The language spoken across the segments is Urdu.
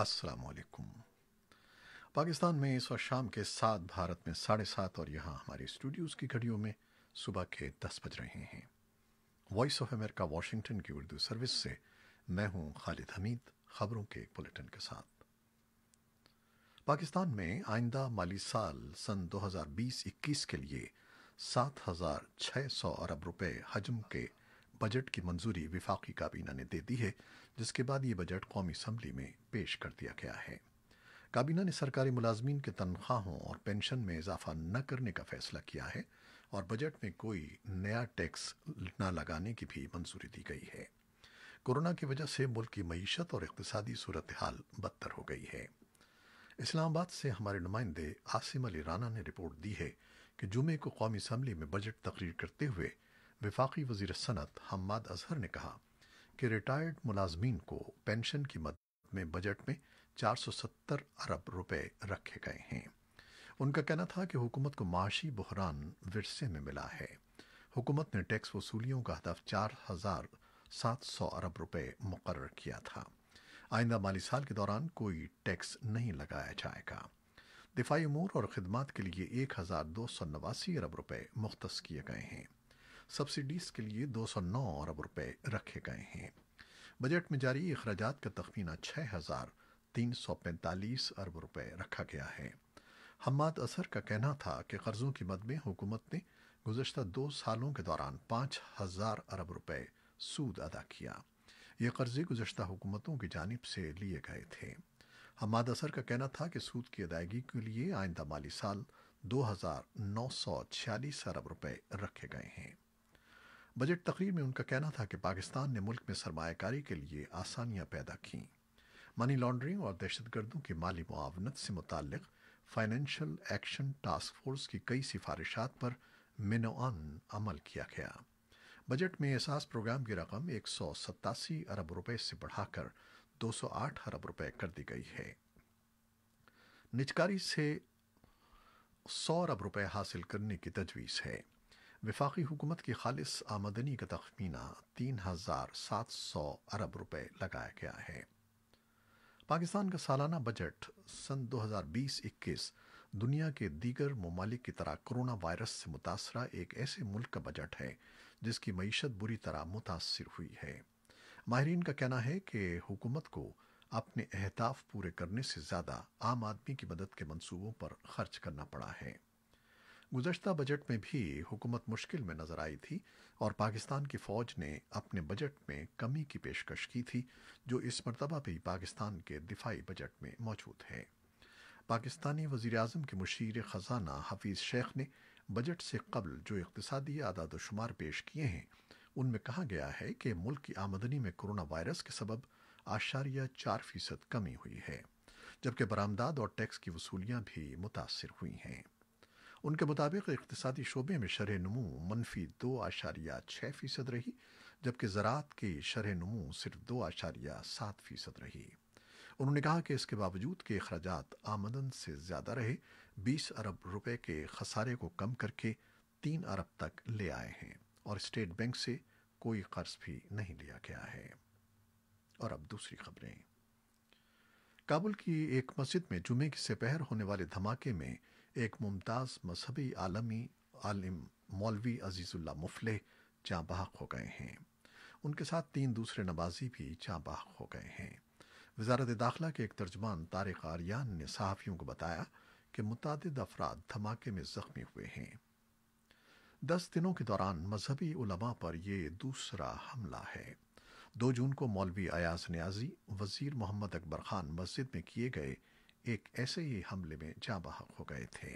السلام علیکم پاکستان میں اس وقت شام کے ساتھ بھارت میں ساڑھے سات اور یہاں ہمارے اسٹوڈیوز کی گھڑیوں میں صبح کے دس بج رہے ہیں وائس آف امریکہ واشنگٹن کی اردو سروس سے میں ہوں خالد حمید خبروں کے ایک بلٹن کے ساتھ پاکستان میں آئندہ مالی سال سن دو ہزار بیس اکیس کے لیے سات ہزار چھ سو ارب روپے حجم کے بجٹ کی منظوری وفاقی کابینہ نے دے دی ہے جس کے بعد یہ بجٹ قومی اسمبلی میں پیش کر دیا گیا ہے کابینہ نے سرکاری ملازمین کے تنخواہوں اور پینشن میں اضافہ نہ کرنے کا فیصلہ کیا ہے اور بجٹ میں کوئی نیا ٹیکس نہ لگانے کی بھی منظوری دی گئی ہے کورونا کی وجہ سے ملک کی معیشت اور اقتصادی صورتحال بدتر ہو گئی ہے اسلام آباد سے ہمارے نمائندے آسم علی رانا نے رپورٹ دی ہے کہ جمعے کو قومی اسمبلی میں بجٹ تقریر کرتے ہوئے وفاقی وزیر صنعت حماد اظہر نے کہا کہ ریٹائرڈ ملازمین کو پینشن کی مدد میں بجٹ میں چار سو ستر ارب روپے رکھے گئے ہیں ان کا کہنا تھا کہ حکومت کو معاشی بحران ورثے میں ملا ہے حکومت نے ٹیکس وصولیوں کا ہدف چار ہزار سات سو ارب روپے مقرر کیا تھا آئندہ مالی سال کے دوران کوئی ٹیکس نہیں لگایا جائے گا دفاعی امور اور خدمات کے لیے ایک ہزار دو سو نواسی ارب روپے مختص کیے گئے ہیں سبسڈیز کے لیے دو سو نو ارب روپے رکھے گئے ہیں بجٹ میں جاری اخراجات کا تخمینہ چھ ہزار تین سو پینتالیس ارب روپے رکھا گیا ہے حماد اظہر کا کہنا تھا کہ قرضوں کی مد میں حکومت نے گزشتہ دو سالوں کے دوران پانچ ہزار ارب روپے سود ادا کیا یہ قرضے گزشتہ حکومتوں کی جانب سے لیے گئے تھے حماد اثر کا کہنا تھا کہ سود کی ادائیگی کے لیے آئندہ مالی سال دو ہزار نو سو چھیالیس ارب روپے رکھے گئے بجٹ تقریر میں ان کا کہنا تھا کہ پاکستان نے ملک میں سرمایہ کاری کے لیے آسانیاں پیدا کیں منی لانڈرنگ اور دہشت گردوں کی مالی معاونت سے متعلق فائنینشل ایکشن ٹاسک فورس کی کئی سفارشات پر منوان عمل کیا گیا بجٹ میں احساس پروگرام کی رقم ایک سو ستاسی ارب روپے سے بڑھا کر دو سو آٹھ ارب روپے کر دی گئی ہے نچکاری سے سو ارب روپے حاصل کرنے کی تجویز ہے وفاقی حکومت کی خالص آمدنی کا تخمینہ تین ہزار سات سو ارب روپے لگایا گیا ہے پاکستان کا سالانہ بجٹ سن دو ہزار بیس اکیس دنیا کے دیگر ممالک کی طرح کرونا وائرس سے متاثرہ ایک ایسے ملک کا بجٹ ہے جس کی معیشت بری طرح متاثر ہوئی ہے ماہرین کا کہنا ہے کہ حکومت کو اپنے اہداف پورے کرنے سے زیادہ عام آدمی کی مدد کے منصوبوں پر خرچ کرنا پڑا ہے گزشتہ بجٹ میں بھی حکومت مشکل میں نظر آئی تھی اور پاکستان کی فوج نے اپنے بجٹ میں کمی کی پیشکش کی تھی جو اس مرتبہ بھی پاکستان کے دفاعی بجٹ میں موجود ہے پاکستانی وزیراعظم کے مشیر خزانہ حفیظ شیخ نے بجٹ سے قبل جو اقتصادی اعداد و شمار پیش کیے ہیں ان میں کہا گیا ہے کہ ملک کی آمدنی میں کرونا وائرس کے سبب آشاریہ چار فیصد کمی ہوئی ہے جبکہ برآمدات اور ٹیکس کی وصولیاں بھی متاثر ہوئی ہیں ان کے مطابق اقتصادی شعبے میں شرح نمو منفی دو اشاریہ چھ فیصد رہی جبکہ زراعت کی شرح نمو صرف دو اشاریہ سات فیصد رہی انہوں نے کہا کہ اس کے باوجود کے اخراجات آمدن سے زیادہ رہے بیس ارب روپے کے خسارے کو کم کر کے تین ارب تک لے آئے ہیں اور اسٹیٹ بینک سے کوئی قرض بھی نہیں لیا گیا ہے اور اب دوسری خبریں کابل کی ایک مسجد میں جمعے کی سپہر ہونے والے دھماکے میں ایک ممتاز مذہبی عالمی عالم مولوی عزیز اللہ مفلح چاں بحق ہو گئے ہیں ان کے ساتھ تین دوسرے نوازی بھی چاں بحق ہو گئے ہیں وزارت داخلہ کے ایک ترجمان طارق آریان نے صحافیوں کو بتایا کہ متعدد افراد دھماکے میں زخمی ہوئے ہیں دس دنوں کے دوران مذہبی علماء پر یہ دوسرا حملہ ہے دو جون کو مولوی ایاز نیازی وزیر محمد اکبر خان مسجد میں کیے گئے ایک ایسے ہی حملے میں جاں بحق ہو گئے تھے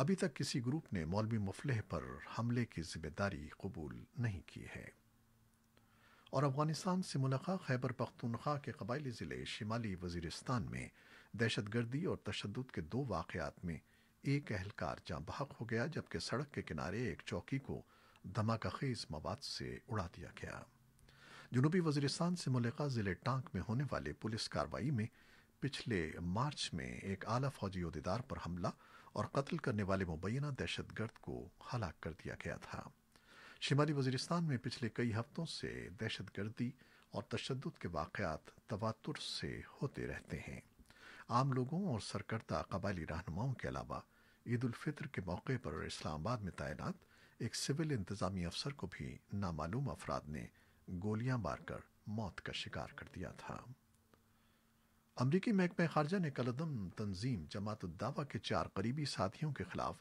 ابھی تک کسی گروپ نے مولوی مفلح پر حملے کی ذمہ داری قبول نہیں کی ہے اور افغانستان سے ملک خیبر پختونخوا کے قبائلی ضلع شمالی وزیرستان میں دہشت گردی اور تشدد کے دو واقعات میں ایک اہلکار جاں بحق ہو گیا جبکہ سڑک کے کنارے ایک چوکی کو دھماکہ خیز مواد سے اڑا دیا گیا جنوبی وزیرستان سے ملکات ضلع ٹانک میں ہونے والے پولیس کاروائی میں پچھلے مارچ میں ایک اعلیٰ فوجی عہدیدار پر حملہ اور قتل کرنے والے مبینہ دہشت گرد کو ہلاک کر دیا گیا تھا شمالی وزیرستان میں پچھلے کئی ہفتوں سے دہشت گردی اور تشدد کے واقعات تواتر سے ہوتے رہتے ہیں عام لوگوں اور سرکردہ قبائلی رہنماؤں کے علاوہ عید الفطر کے موقع پر اسلام آباد میں تعینات ایک سول انتظامی افسر کو بھی نامعلوم افراد نے گولیاں مار کر موت کا شکار کر دیا تھا امریکی محکمہ خارجہ نے کلدم تنظیم جماعت الدعوہ کے چار قریبی ساتھیوں کے خلاف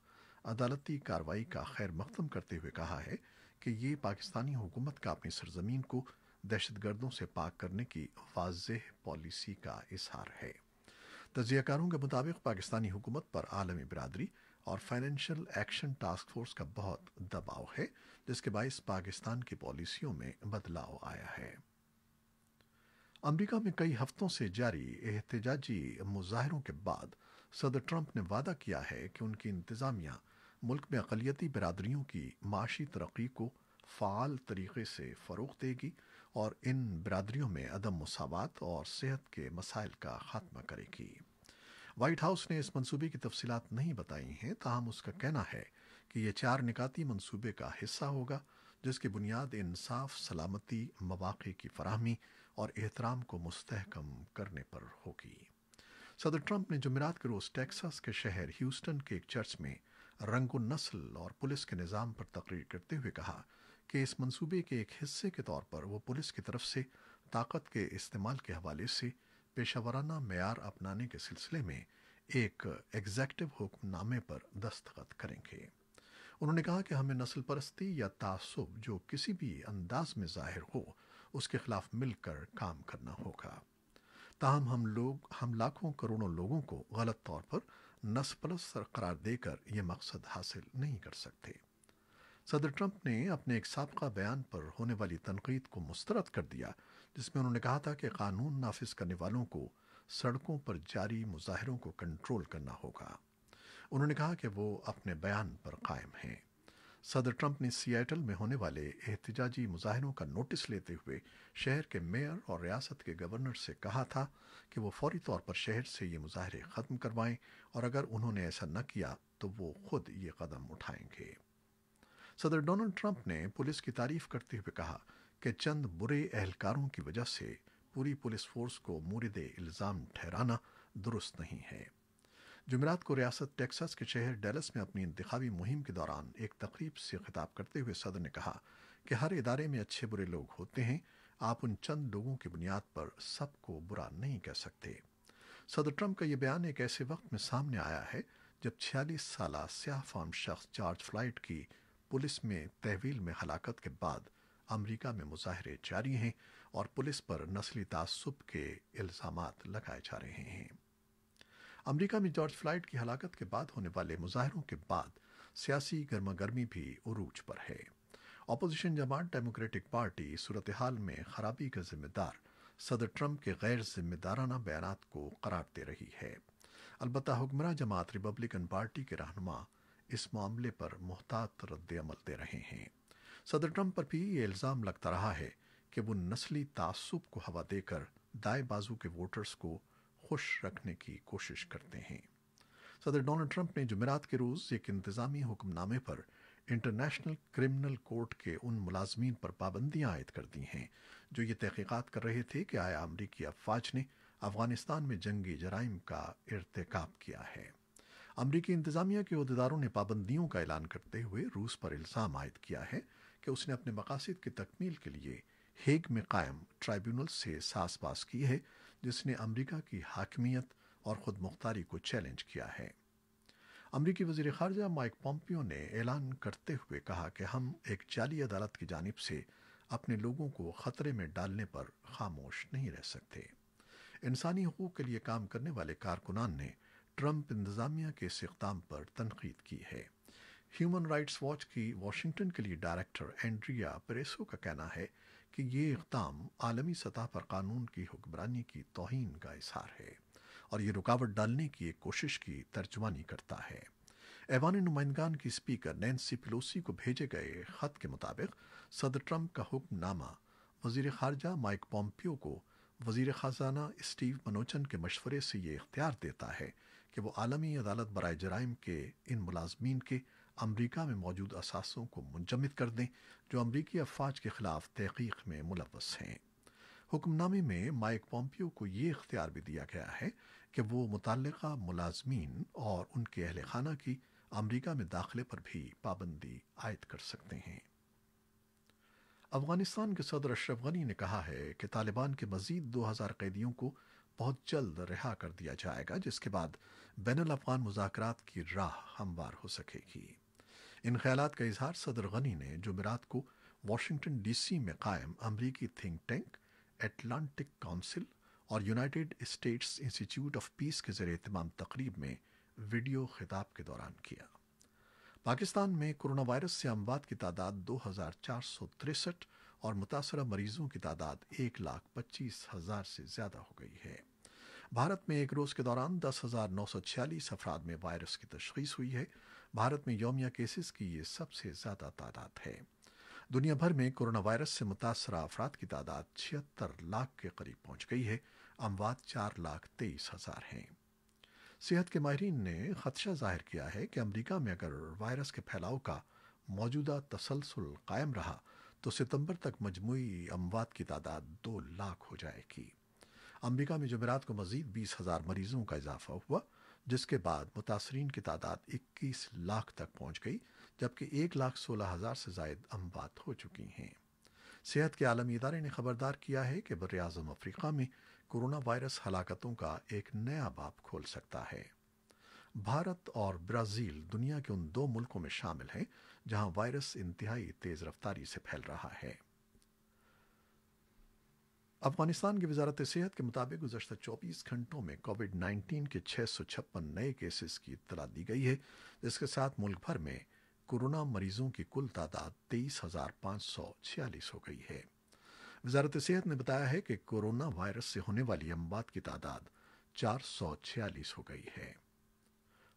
عدالتی کارروائی کا خیر مقدم کرتے ہوئے کہا ہے کہ یہ پاکستانی حکومت کا اپنی سرزمین کو دہشت گردوں سے پاک کرنے کی واضح پالیسی کا اظہار ہے تجزیہ کاروں کے مطابق پاکستانی حکومت پر عالمی برادری اور فائنینشل ایکشن ٹاسک فورس کا بہت دباؤ ہے جس کے باعث پاکستان کی پالیسیوں میں بدلاؤ آیا ہے امریکہ میں کئی ہفتوں سے جاری احتجاجی مظاہروں کے بعد صدر ٹرمپ نے وعدہ کیا ہے کہ ان کی انتظامیہ ملک میں اقلیتی برادریوں کی معاشی ترقی کو فعال طریقے سے فروغ دے گی اور ان برادریوں میں عدم مساوات اور صحت کے مسائل کا خاتمہ کرے گی وائٹ ہاؤس نے اس منصوبے کی تفصیلات نہیں بتائی ہیں تاہم اس کا کہنا ہے کہ یہ چار نکاتی منصوبے کا حصہ ہوگا جس کی بنیاد انصاف سلامتی مواقع کی فراہمی اور احترام کو مستحکم کرنے پر ہوگی صدر ٹرمپ نے جمعرات کے روز ٹیکساس کے شہر ہیوسٹن کے ایک چرچ میں رنگ و نسل اور پولیس کے نظام پر تقریر کرتے ہوئے کہا کہ اس منصوبے کے ایک حصے کے طور پر وہ پولیس کی طرف سے طاقت کے استعمال کے حوالے سے پیشہ ورانہ معیار اپنانے کے سلسلے میں ایک ایگزیکٹو حکم نامے پر دستخط کریں گے انہوں نے کہا کہ ہمیں نسل پرستی یا تعصب جو کسی بھی انداز میں ظاہر ہو اس کے خلاف مل کر کام کرنا ہوگا تاہم ہم لوگ ہم لاکھوں کروڑوں لوگوں کو غلط طور پر نس سر قرار دے کر یہ مقصد حاصل نہیں کر سکتے صدر ٹرمپ نے اپنے ایک سابقہ بیان پر ہونے والی تنقید کو مسترد کر دیا جس میں انہوں نے کہا تھا کہ قانون نافذ کرنے والوں کو سڑکوں پر جاری مظاہروں کو کنٹرول کرنا ہوگا انہوں نے کہا کہ وہ اپنے بیان پر قائم ہیں صدر ٹرمپ نے سیاٹل میں ہونے والے احتجاجی مظاہروں کا نوٹس لیتے ہوئے شہر کے میئر اور ریاست کے گورنر سے کہا تھا کہ وہ فوری طور پر شہر سے یہ مظاہرے ختم کروائیں اور اگر انہوں نے ایسا نہ کیا تو وہ خود یہ قدم اٹھائیں گے صدر ڈونلڈ ٹرمپ نے پولیس کی تعریف کرتے ہوئے کہا کہ چند برے اہلکاروں کی وجہ سے پوری پولیس فورس کو مورد الزام ٹھہرانا درست نہیں ہے جمعرات کو ریاست ٹیکساس کے شہر ڈیلس میں اپنی انتخابی مہم کے دوران ایک تقریب سے خطاب کرتے ہوئے صدر نے کہا کہ ہر ادارے میں اچھے برے لوگ ہوتے ہیں آپ ان چند لوگوں کی بنیاد پر سب کو برا نہیں کہہ سکتے صدر ٹرمپ کا یہ بیان ایک ایسے وقت میں سامنے آیا ہے جب چھیالیس سالہ سیاہ فام شخص جارج فلائٹ کی پولیس میں تحویل میں ہلاکت کے بعد امریکہ میں مظاہرے جاری ہیں اور پولیس پر نسلی تعصب کے الزامات لگائے جا رہے ہیں امریکہ میں جارج فلائٹ کی ہلاکت کے بعد ہونے والے مظاہروں کے بعد سیاسی گرما گرمی بھی عروج پر ہے اپوزیشن جماعت ڈیموکریٹک پارٹی صورتحال میں خرابی کا ذمہ دار صدر ٹرمپ کے غیر ذمہ دارانہ بیانات کو قرار دے رہی ہے البتہ حکمراں جماعت ریپبلکن پارٹی کے رہنما اس معاملے پر محتاط رد عمل دے رہے ہیں صدر ٹرمپ پر بھی یہ الزام لگتا رہا ہے کہ وہ نسلی تعصب کو ہوا دے کر دائیں بازو کے ووٹرز کو خوش رکھنے کی کوشش کرتے ہیں صدر ڈونلڈ ٹرمپ نے جمعرات کے روز ایک انتظامی حکم نامے پر انٹرنیشنل کرمنل کورٹ کے ان ملازمین پر پابندیاں عائد کر دی ہیں جو یہ تحقیقات کر رہے تھے کہ آیا امریکی افواج نے افغانستان میں جنگی جرائم کا ارتکاب کیا ہے امریکی انتظامیہ کے عہدیداروں نے پابندیوں کا اعلان کرتے ہوئے روس پر الزام عائد کیا ہے کہ اس نے اپنے مقاصد کی تکمیل کے لیے ہیگ میں قائم ٹرائبیونل سے ساس باس کی ہے جس نے امریکہ کی حاکمیت اور خود مختاری کو چیلنج کیا ہے امریکی وزیر خارجہ مائک پومپیو نے اعلان کرتے ہوئے کہا کہ ہم ایک جعلی عدالت کی جانب سے اپنے لوگوں کو خطرے میں ڈالنے پر خاموش نہیں رہ سکتے انسانی حقوق کے لیے کام کرنے والے کارکنان نے ٹرمپ انتظامیہ کے اس اقدام پر تنقید کی ہے ہیومن رائٹس واچ کی واشنگٹن کے لیے ڈائریکٹر اینڈریا پریسو کا کہنا ہے کہ یہ اقدام عالمی سطح پر قانون کی حکمرانی کی توہین کا اظہار ہے اور یہ رکاوٹ ڈالنے کی ایک کوشش کی ترجمانی کرتا ہے ایوان نمائندگان کی اسپیکر نینسی پلوسی کو بھیجے گئے خط کے مطابق صدر ٹرمپ کا حکم نامہ وزیر خارجہ مائک پومپیو کو وزیر خزانہ اسٹیو منوچن کے مشورے سے یہ اختیار دیتا ہے کہ وہ عالمی عدالت برائے جرائم کے ان ملازمین کے امریکہ میں موجود اثاثوں کو منجمد کر دیں جو امریکی افواج کے خلاف تحقیق میں ملوث ہیں حکم نامے میں مائک پومپیو کو یہ اختیار بھی دیا گیا ہے کہ وہ متعلقہ ملازمین اور ان کے اہل خانہ کی امریکہ میں داخلے پر بھی پابندی عائد کر سکتے ہیں افغانستان کے صدر اشرف غنی نے کہا ہے کہ طالبان کے مزید دو ہزار قیدیوں کو بہت جلد رہا کر دیا جائے گا جس کے بعد بین الافغان مذاکرات کی راہ ہموار ہو سکے گی ان خیالات کا اظہار صدر غنی نے جمعرات کو واشنگٹن ڈی سی میں قائم امریکی تھنک ٹینک اٹلانٹک کونسل اور United States institute of peace کے زیر اہتمام تقریب میں ویڈیو خطاب کے دوران کیا پاکستان میں کرونا وائرس سے اموات کی تعداد دو ہزار چار سو تریسٹھ اور متاثرہ مریضوں کی تعداد ایک لاکھ پچیس ہزار سے زیادہ ہو گئی ہے بھارت میں ایک روز کے دوران دس ہزار نو سو چھیالیس افراد میں وائرس کی تشخیص ہوئی ہے بھارت میں یومیہ کیسز کی یہ سب سے زیادہ تعداد ہے دنیا بھر میں کرونا وائرس سے متاثرہ افراد کی تعداد چھہتر لاکھ کے قریب پہنچ گئی ہے اموات چار لاکھ تیئیس ہزار ہیں صحت کے ماہرین نے خدشہ ظاہر کیا ہے کہ امریکہ میں اگر وائرس کے پھیلاؤ کا موجودہ تسلسل قائم رہا تو ستمبر تک مجموعی اموات کی تعداد دو لاکھ ہو جائے گی امریکہ میں جمعرات کو مزید بیس ہزار مریضوں کا اضافہ ہوا جس کے بعد متاثرین کی تعداد اکیس لاکھ تک پہنچ گئی جبکہ ایک لاکھ سولہ ہزار سے زائد اموات ہو چکی ہیں صحت کے عالمی ادارے نے خبردار کیا ہے کہ بر اعظم افریقہ میں کورونا وائرس ہلاکتوں کا ایک نیا باپ کھول سکتا ہے بھارت اور برازیل دنیا کے ان دو ملکوں میں شامل ہیں جہاں وائرس انتہائی تیز رفتاری سے پھیل رہا ہے افغانستان کی وزارت صحت کے مطابق گزشتہ چوبیس گھنٹوں میں کووڈ نائنٹین کے چھ سو چھپن نئے کیسز کی اطلاع دی گئی ہے جس کے ساتھ ملک بھر میں کورونا مریضوں کی کل تعداد تیئیس ہزار پانچ سو چھیالیس ہو گئی ہے وزارت صحت نے بتایا ہے کہ کورونا وائرس سے ہونے والی اموات کی تعداد چار سو چھیالیس ہو گئی ہے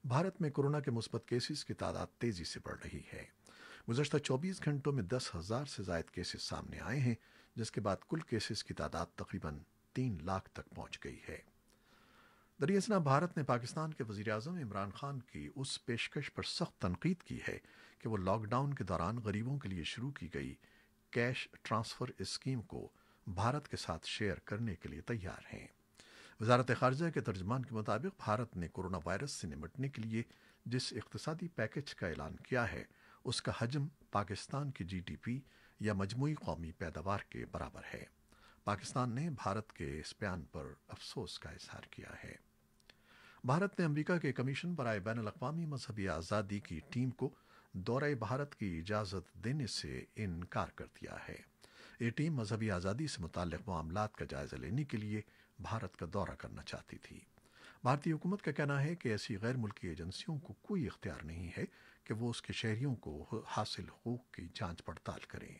بھارت میں کورونا کے مثبت کیسز کی تعداد تیزی سے بڑھ رہی ہے گزشتہ چوبیس گھنٹوں میں دس ہزار سے زائد کیسز سامنے آئے ہیں جس کے بعد کل کیسز کی تعداد تقریباً تین لاکھ تک پہنچ گئی ہے دریاسنا بھارت نے پاکستان کے وزیر اعظم عمران خان کی اس پیشکش پر سخت تنقید کی ہے کہ وہ لاک ڈاؤن کے دوران غریبوں کے لیے شروع کی گئی کیش ٹرانسفر اسکیم کو بھارت کے ساتھ شیئر کرنے کے لیے تیار ہیں وزارت خارجہ کے ترجمان کے مطابق بھارت نے کرونا وائرس سے نمٹنے کے لیے جس اقتصادی پیکج کا اعلان کیا ہے اس کا حجم پاکستان کی جی ڈی پی یا مجموعی قومی پیداوار کے برابر ہے پاکستان نے بھارت کے اس بیان پر افسوس کا اظہار کیا ہے بھارت نے امریکہ کے کمیشن برائے بین الاقوامی مذہبی آزادی کی ٹیم کو دورہ بھارت کی اجازت دینے سے انکار کر دیا ہے یہ ٹیم مذہبی آزادی سے متعلق معاملات کا جائزہ لینے کے لیے بھارت کا دورہ کرنا چاہتی تھی بھارتی حکومت کا کہنا ہے کہ ایسی غیر ملکی ایجنسیوں کو کوئی اختیار نہیں ہے کہ وہ اس کے شہریوں کو حاصل حقوق کی جانچ پڑتال کریں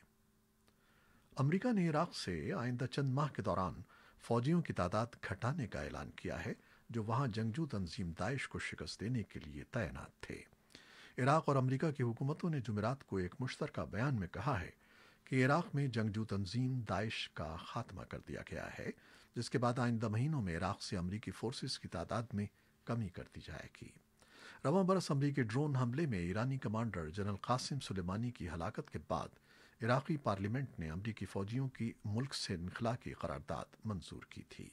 امریکہ نے عراق سے آئندہ چند ماہ کے دوران فوجیوں کی تعداد گھٹانے کا اعلان کیا ہے جو وہاں جنگجو تنظیم داعش کو شکست دینے کے لیے تعینات تھے عراق اور امریکہ کی حکومتوں نے جمعرات کو ایک مشترکہ بیان میں کہا ہے کہ عراق میں جنگجو تنظیم داعش کا خاتمہ کر دیا گیا ہے جس کے بعد آئندہ مہینوں میں عراق سے امریکی فورسز کی تعداد میں کمی کر دی جائے گی رواں برس امریکی ڈرون حملے میں ایرانی کمانڈر جنرل قاسم سلیمانی کی ہلاکت کے بعد عراقی پارلیمنٹ نے امریکی فوجیوں کی ملک سے انخلا کی قرارداد منظور کی تھی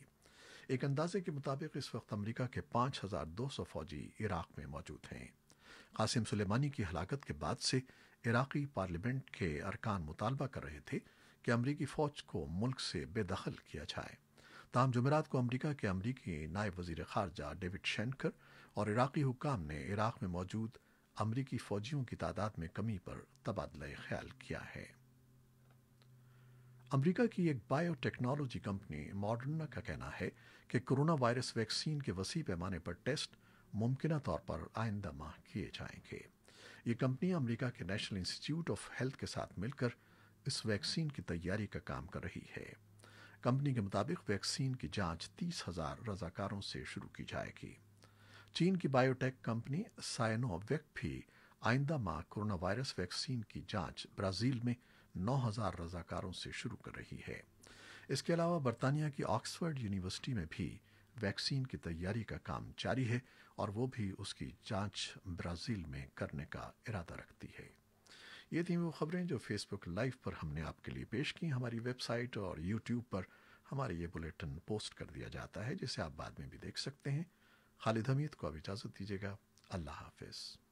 ایک اندازے کے مطابق اس وقت امریکہ کے پانچ ہزار دو سو فوجی عراق میں موجود ہیں قاسم سلیمانی کی ہلاکت کے بعد سے عراقی پارلیمنٹ کے ارکان مطالبہ کر رہے تھے کہ امریکی فوج کو ملک سے بے دخل کیا جائے تاہم جمعرات کو امریکہ کے امریکی نائب وزیر خارجہ ڈیوڈ شینکر اور عراقی حکام نے عراق میں موجود امریکی فوجیوں کی تعداد میں کمی پر تبادلہ خیال کیا ہے امریکہ کی ایک بائیو ٹیکنالوجی کمپنی ماڈرنا کا کہنا ہے کہ کرونا وائرس ویکسین کے وسیع پیمانے پر ٹیسٹ ممکنہ طور پر آئندہ ماہ کیے جائیں گے یہ کمپنی امریکہ کے نیشنل انسٹیٹیوٹ آف ہیلتھ کے ساتھ مل کر اس ویکسین کی تیاری کا کام کر رہی ہے کمپنی کے مطابق ویکسین کی جانچ تیس ہزار رضاکاروں سے شروع کی جائے گی چین کی biotech company Sinovac بھی آئندہ ماہ کرونا وائرس ویکسین کی جانچ برازیل میں نو ہزار رضاکاروں سے شروع کر رہی ہے اس کے علاوہ برطانیہ کی آکسفرڈ یونیورسٹی میں بھی ویکسین کی تیاری کا کام جاری ہے اور وہ بھی اس کی جانچ برازیل میں کرنے کا ارادہ رکھتی ہے یہ تھیں وہ خبریں جو فیس بک لائف پر ہم نے آپ کے لیے پیش کی ہماری ویب سائٹ اور یوٹیوب پر ہمارے یہ بلیٹن پوسٹ کر دیا جاتا ہے جسے آپ بعد میں بھی دیکھ سکتے ہیں خالد حمید کو اب اجازت دیجیے گا اللہ حافظ